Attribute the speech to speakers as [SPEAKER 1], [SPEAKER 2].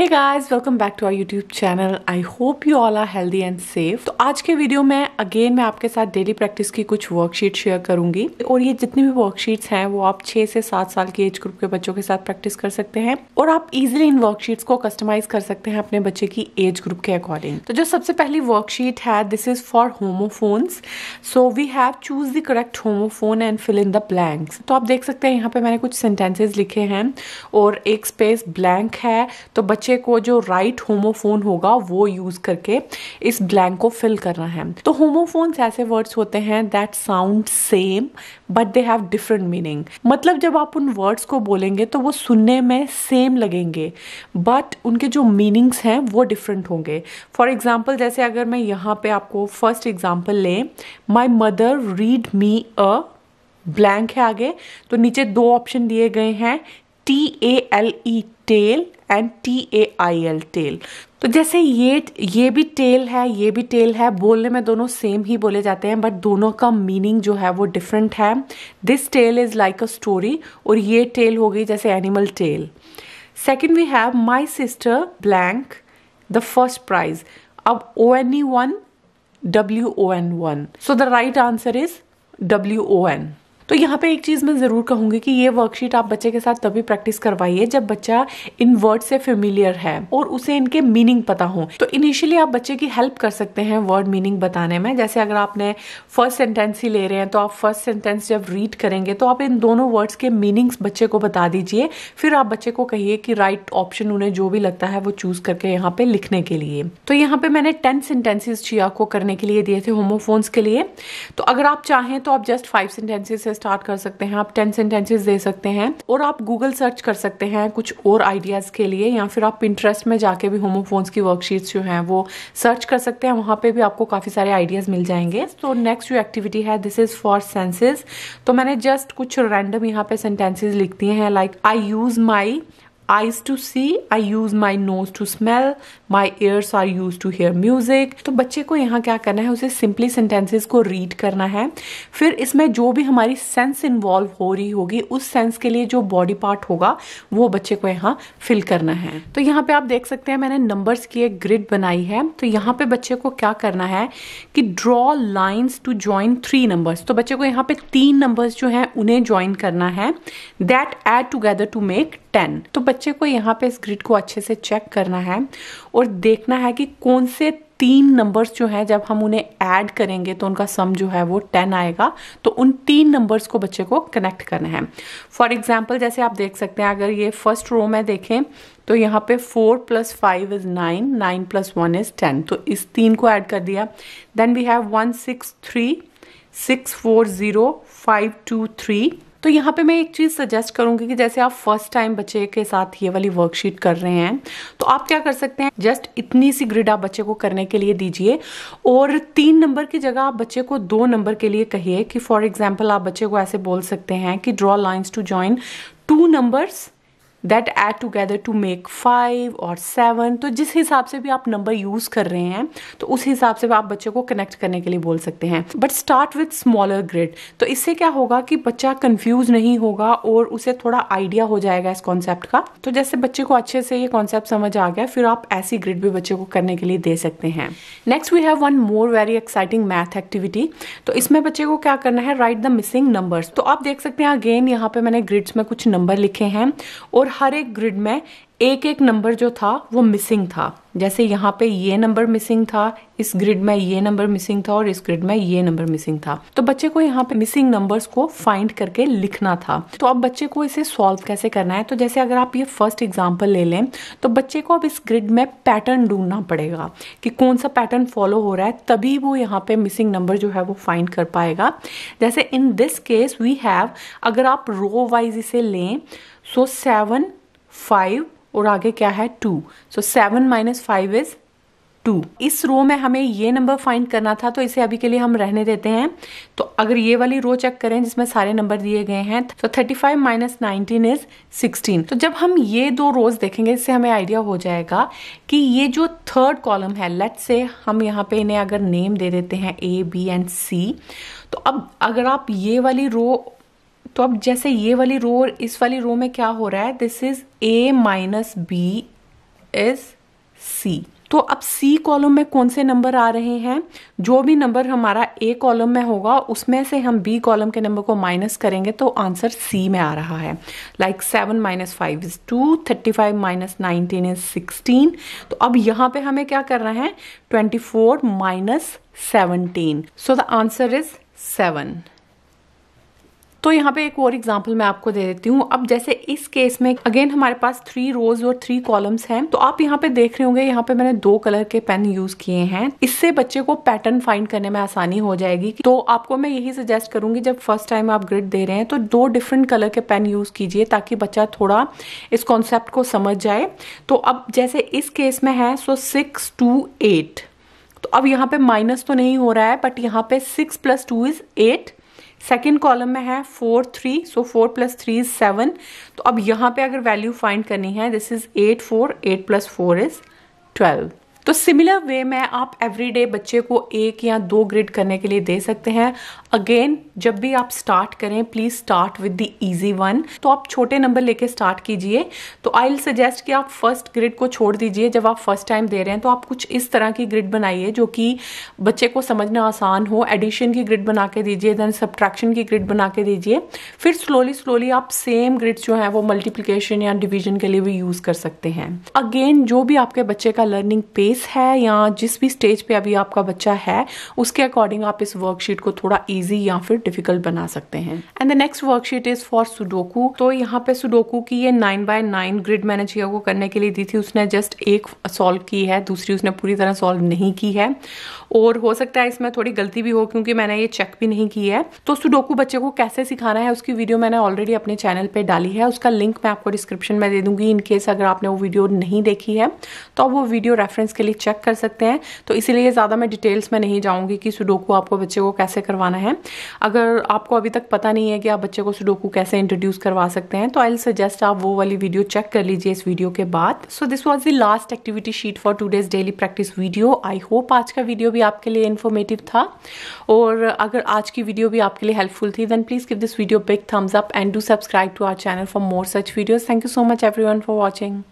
[SPEAKER 1] hey guys welcome back to our YouTube channel I hope you all are healthy and safe तो आज के video में again मैं आपके साथ डेली प्रैक्टिस की कुछ वर्कशीट शेयर करूंगी और ये जितनी भी वर्कशीट्स हैं वो आप 6 से 7 साल के एज ग्रुप के बच्चों के साथ प्रैक्टिस कर सकते हैं और आप इजिली इन वर्कशीट्स को कस्टमाइज कर सकते हैं अपने बच्चे की एज ग्रुप के अकॉर्डिंग तो जो सबसे पहली वर्कशीट है this is for homophones so we have choose the correct homophone and fill in the blanks तो आप देख सकते हैं यहाँ पे मैंने कुछ सेंटेंसेज लिखे हैं और एक स्पेस ब्लैंक है तो बच्चे बच्चे को जो राइट होमोफोन होगा वो यूज करके इस ब्लैंक को फिल करना है तो होमोफोन्स ऐसे वर्ड्स होते हैं that sound same but they have different meaning मतलब जब आप उन वर्ड्स को बोलेंगे तो वो सुनने में सेम लगेंगे बट उनके जो मीनिंग्स हैं वो डिफरेंट होंगे फॉर एग्जाम्पल जैसे अगर मैं यहाँ पे आपको फर्स्ट एग्जाम्पल लें my mother read me a blank है आगे तो नीचे दो ऑप्शन दिए गए हैं T A L E tale and T A I L tail तो जैसे ये ये भी टेल है ये भी टेल है बोलने में दोनों सेम ही बोले जाते हैं बट दोनों का मीनिंग जो है वो डिफरेंट है this tale is like a story और ये टेल हो गई जैसे animal tail second we have my sister blank the first prize अब O N E one W O N one so the right answer is W O N तो यहाँ पे एक चीज़ मैं ज़रूर कहूँगी कि ये वर्कशीट आप बच्चे के साथ तभी प्रैक्टिस करवाइए जब बच्चा इन वर्ड से फेमिलियर है और उसे इनके मीनिंग पता हो तो इनिशियली आप बच्चे की हेल्प कर सकते हैं वर्ड मीनिंग बताने में जैसे अगर आपने फर्स्ट सेंटेंस ही ले रहे हैं तो आप फर्स्ट सेंटेंस जब रीड करेंगे तो आप इन दोनों वर्ड्स के मीनिंग्स बच्चे को बता दीजिए फिर आप बच्चे को कहिए कि राइट ऑप्शन उन्हें जो भी लगता है वो चूज करके यहाँ पे लिखने के लिए तो यहाँ पे मैंने टेन सेंटेंसिस चिया को करने के लिए दिए थे होमोफोन्स के लिए तो अगर आप चाहें तो आप जस्ट फाइव सेंटेंसिस स्टार्ट कर सकते हैं आप टेंस एंड टेंसेज दे सकते हैं और आप गूगल सर्च कर सकते हैं कुछ और आइडियाज़ के लिए या फिर आप इंटरेस्ट में जाके भी होमोफोन्स की वर्कशीट्स जो हैं वो सर्च कर सकते हैं वहां पे भी आपको काफ़ी सारे आइडियाज़ मिल जाएंगे तो नेक्स्ट जो एक्टिविटी है दिस इज़ फॉर सेंसेज तो मैंने जस्ट कुछ रैंडम यहाँ पे सेंटेंसेज लिख दिए हैं like I use my eyes to see I use my nose to smell my ears are use to hear music तो बच्चे को यहाँ क्या करना है उसे सिंपली सेंटेंसेस को रीड करना है फिर इसमें जो भी हमारी सेंस इन्वॉल्व हो रही होगी उस सेंस के लिए जो बॉडी पार्ट होगा वो बच्चे को यहाँ फिल करना है तो यहाँ पे आप देख सकते हैं मैंने नंबर्स की एक ग्रिड बनाई है तो यहाँ पे बच्चे को क्या करना है कि draw lines to join three numbers तो बच्चे को यहाँ पे तीन नंबर्स जो हैं उन्हें ज्वाइन करना है that add together to make ten तो बच्चे को यहाँ पे इस ग्रिड को अच्छे से चेक करना है और देखना है कि कौन से तीन नंबर्स जो हैं जब हम उन्हें ऐड करेंगे तो उनका सम जो है वो टेन आएगा तो उन तीन नंबर्स को बच्चे को कनेक्ट करना है फॉर एग्जाम्पल जैसे आप देख सकते हैं अगर ये फर्स्ट रो में देखें तो यहाँ पे four plus five is nine nine plus one is ten तो इस तीन को ऐड कर दिया then we have one six three six four zero five two three तो यहाँ पे मैं एक चीज़ सजेस्ट करूँगी कि जैसे आप फर्स्ट टाइम बच्चे के साथ ये वाली वर्कशीट कर रहे हैं तो आप क्या कर सकते हैं जस्ट इतनी सी ग्रिड आप बच्चे को करने के लिए दीजिए और तीन नंबर की जगह आप बच्चे को दो नंबर के लिए कहिए कि फॉर एग्जाम्पल आप बच्चे को ऐसे बोल सकते हैं कि draw lines to join two numbers that add together to make five और सेवन तो जिस हिसाब से भी आप नंबर यूज़ कर रहे हैं तो उस हिसाब से आप बच्चे को कनेक्ट करने के लिए बोल सकते हैं but start with smaller grid तो इससे क्या होगा कि बच्चा कन्फ्यूज नहीं होगा और उसे थोड़ा आइडिया हो जाएगा इस कॉन्सेप्ट का तो जैसे बच्चे को अच्छे से ये कॉन्सेप्ट समझ आ गया फिर आप ऐसी ग्रिड भी बच्चे को करने के लिए दे सकते हैं next we have one more very exciting math activity तो इसमें बच्चे को क्या करना है राइट द मिसिंग नंबर तो आप देख सकते हैं अगेन यहाँ पे मैंने ग्रिड्स में कुछ नंबर लिखे हैं और हर एक ग्रिड में एक एक नंबर जो था वो मिसिंग था जैसे यहाँ पे ये नंबर मिसिंग था इस ग्रिड में ये नंबर मिसिंग था और इस ग्रिड में ये नंबर मिसिंग था तो बच्चे को यहाँ पे मिसिंग नंबर्स को फाइंड करके लिखना था तो अब बच्चे को इसे सॉल्व कैसे करना है तो जैसे अगर आप ये फर्स्ट एग्जाम्पल ले लें तो बच्चे को अब इस ग्रिड में पैटर्न ढूंढना पड़ेगा कि कौन सा पैटर्न फॉलो हो रहा है तभी वो यहाँ पे मिसिंग नंबर जो है वो फाइंड कर पाएगा जैसे in this case we have अगर आप रो वाइज इसे लें सो सेवन फाइव और आगे क्या है two so seven minus five is two इस रो में हमें ये नंबर फाइंड करना था तो इसे अभी के लिए हम रहने देते हैं तो अगर ये वाली रो चेक करें जिसमें सारे नंबर दिए गए हैं तो thirty five minus nineteen is sixteen तो जब हम ये दो रोज देखेंगे इससे हमें आइडिया हो जाएगा कि ये जो थर्ड कॉलम है लेट से हम यहाँ पे इन्हें अगर नेम दे देते हैं ए बी एंड सी तो अब अगर आप ये वाली रो तो अब जैसे ये वाली रो और इस वाली रो में क्या हो रहा है this is A minus B is C तो अब सी कॉलम में कौन से नंबर आ रहे हैं जो भी नंबर हमारा ए कॉलम में होगा उसमें से हम बी कॉलम के नंबर को माइनस करेंगे तो आंसर सी में आ रहा है like seven minus five is two thirty five minus nineteen is sixteen तो अब यहाँ पे हमें क्या करना है twenty four minus seventeen so the answer is seven तो यहाँ पे एक और एग्जाम्पल मैं आपको दे देती हूँ अब जैसे इस केस में अगेन हमारे पास थ्री रोज और थ्री कॉलम्स हैं तो आप यहाँ पे देख रहे होंगे यहाँ पे मैंने दो कलर के पेन यूज किए हैं इससे बच्चे को पैटर्न फाइंड करने में आसानी हो जाएगी तो आपको मैं यही सजेस्ट करूंगी जब फर्स्ट टाइम आप ग्रिड दे रहे हैं तो दो डिफरेंट कलर के पेन यूज कीजिए ताकि बच्चा थोड़ा इस कॉन्सेप्ट को समझ जाए तो अब जैसे इस केस में है सो सिक्स टू एट तो अब यहाँ पे माइनस तो नहीं हो रहा है बट यहाँ पे six plus two is eight second column में है four three so four plus three is seven तो अब यहाँ पे अगर वैल्यू फाइंड करनी है this is eight four eight plus four is twelve तो सिमिलर वे में आप एवरीडे बच्चे को एक या दो ग्रिड करने के लिए दे सकते हैं अगेन जब भी आप स्टार्ट करें please start with the easy one तो आप छोटे नंबर लेके स्टार्ट कीजिए तो आई सजेस्ट कि आप फर्स्ट ग्रिड को छोड़ दीजिए जब आप फर्स्ट टाइम दे रहे हैं तो आप कुछ इस तरह की ग्रिड बनाइए जो कि बच्चे को समझना आसान हो एडिशन की ग्रिड बना के दीजिए देन सब्ट्रैक्शन की ग्रिड बना के दीजिए फिर स्लोली स्लोली आप सेम ग्रिड्स जो हैं वो मल्टीप्लीकेशन या डिविजन के लिए भी यूज कर सकते हैं अगेन जो भी आपके बच्चे का लर्निंग पेज स्पेस है या जिस भी स्टेज पे अभी आपका बच्चा है उसके अकॉर्डिंग आप इस वर्कशीट को थोड़ा इजी या फिर डिफिकल्ट बना सकते हैं and the next worksheet is for sudoku तो यहाँ पे सुडोकू की ये नाइन बाय नाइन ग्रिड मैंने चाहिए को करने के लिए दी थी उसने जस्ट एक सॉल्व की है दूसरी उसने पूरी तरह सॉल्व नहीं की है और हो सकता है इसमें थोड़ी गलती भी हो क्योंकि मैंने ये चेक भी नहीं की है तो सुडोकू बच्चे को कैसे सिखाना है उसकी वीडियो मैंने ऑलरेडी अपने चैनल पर डाली है उसका लिंक मैं आपको डिस्क्रिप्शन में दे दूंगी इनकेस अगर आपने वो वीडियो नहीं देखी है तो आप वो वीडियो रेफरेंस उसके लिए चेक कर सकते हैं तो इसीलिए ज़्यादा मैं डिटेल्स में नहीं जाऊँगी कि सुडोकू आपको बच्चे को कैसे करवाना है अगर आपको अभी तक पता नहीं है कि आप बच्चे को सुडोकू कैसे इंट्रोड्यूस करवा सकते हैं तो आई सजेस्ट आप वो वाली वीडियो चेक कर लीजिए इस वीडियो के बाद so this was the last activity sheet for two days daily practice video I hope आज का वीडियो भी आपके लिए इन्फॉर्मेटिव था और अगर आज की वीडियो भी आपके लिए हेल्पफुल थी then please give this video big thumbs up and do subscribe to our channel for more such videos thank you so much everyone for watching